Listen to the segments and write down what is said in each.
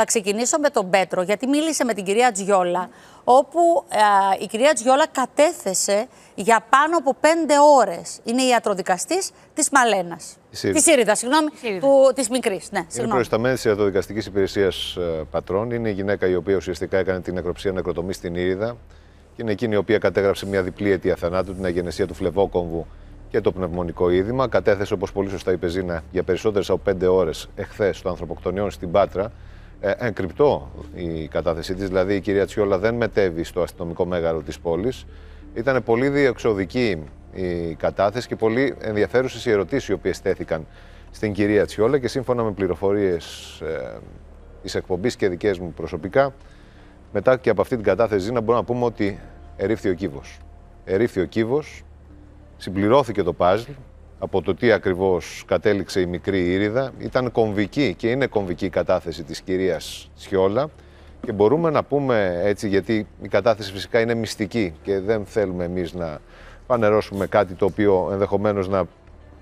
Θα ξεκινήσω με τον Πέτρο, γιατί μίλησε με την κυρία Τζιόλα, όπου ε, η κυρία Τζιόλα κατέθεσε για πάνω από πέντε ώρες. Είναι η ιατροδικαστής της Μαλένας. Της Σύριδας, συγγνώμη, της Μικρής. Ναι, είναι προϊσταμένη της Ιατροδικαστικής Υπηρεσίας ε, Πατρών. Είναι η γυναίκα η οποία ουσιαστικά έκανε την νεκροψία νεκροτομή στην Ήριδα. Και είναι εκείνη η οποία κατέγραψε μια διπλή αιτία θανάτου, την αγενεσία του φλεβόκομβου και το πνευμονικό είδημα. Κατέθεσε, όπως πολύ σωστά είπε Ζήνα, για περισσότερες από πέντε ώρες εχθές των ανθρωποκτονιών στην Πάτρα. Ενκρυπτό ε, η κατάθεσή της, δηλαδή η κυρία Τσιόλα δεν μετέβη στο αστυνομικό μέγαρο της πόλης. Ήταν πολύ διεξοδική η κατάθεση και πολύ ενδιαφέρουσες οι ερωτήσεις οι οποίες τέθηκαν στην κυρία Τσιόλα και σύμφωνα με πληροφορίες ε, της εκπομπής και δικές μου προσωπικά, μετά και από αυτή την κατάθεση να μπορούμε να πούμε ότι ερήφθη ο κύβος. Ερήφθη ο κύβος, συμπληρώθηκε το παζλ, από το τι ακριβώς κατέληξε η μικρή Ήριδα ήταν κομβική και είναι κομβική η κατάθεση της κυρίας Σιόλα και μπορούμε να πούμε έτσι γιατί η κατάθεση φυσικά είναι μυστική και δεν θέλουμε εμείς να πανερώσουμε κάτι το οποίο ενδεχομένως να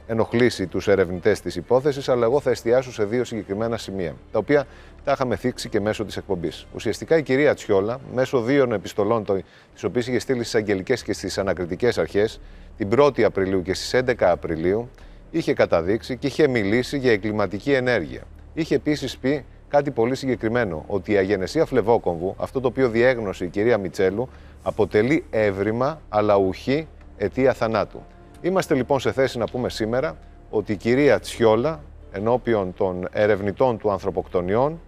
ενοχλήσει τους ερευνητές της υπόθεσης, αλλά εγώ θα εστιάσω σε δύο συγκεκριμένα σημεία, τα οποία τα είχαμε θίξει και μέσω της εκπομπής. Ουσιαστικά η κυρία Τσιόλα, μέσω δύο επιστολών, τις οποίες είχε στείλει στις αγγελικές και στις ανακριτικές αρχές, την 1η Απριλίου και στις 11 Απριλίου, είχε καταδείξει και είχε μιλήσει για εγκληματική ενέργεια. Είχε επίσης πει κάτι πολύ συγκεκριμένο, ότι η αγενεσία φλεβόκομβου, αυτό το οποίο διέγνωσε η κυρία Μιτσέλου, αποτελεί έβριμα αλλά ουχή αιτία θανάτου. Είμαστε λοιπόν σε θέση να πούμε σήμερα ότι η κυρία Τσιόλα ενώπιον των ερευνητών του ανθρωποκτονιών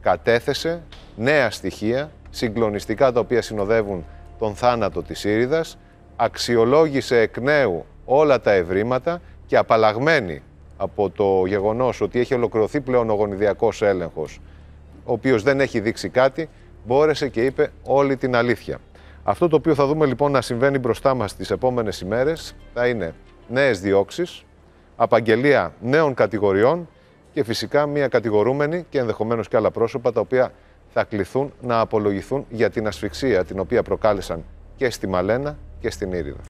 κατέθεσε νέα στοιχεία, συγκλονιστικά τα οποία συνοδεύουν τον θάνατο της Ήριδας, αξιολόγησε εκ νέου όλα τα ευρήματα και απαλλαγμένη από το γεγονός ότι έχει ολοκληρωθεί πλέον ο γονιδιακός έλεγχος, ο οποίος δεν έχει δείξει κάτι, μπόρεσε και είπε όλη την αλήθεια. Αυτό το οποίο θα δούμε λοιπόν να συμβαίνει μπροστά μας τις επόμενες ημέρες θα είναι νέες διώξεις, απαγγελία νέων κατηγοριών και φυσικά μια κατηγορούμενη και ενδεχομένως και άλλα πρόσωπα τα οποία θα κληθούν να απολογηθούν για την ασφυξία την οποία προκάλεσαν και στη Μαλένα και στην Ήρυδα.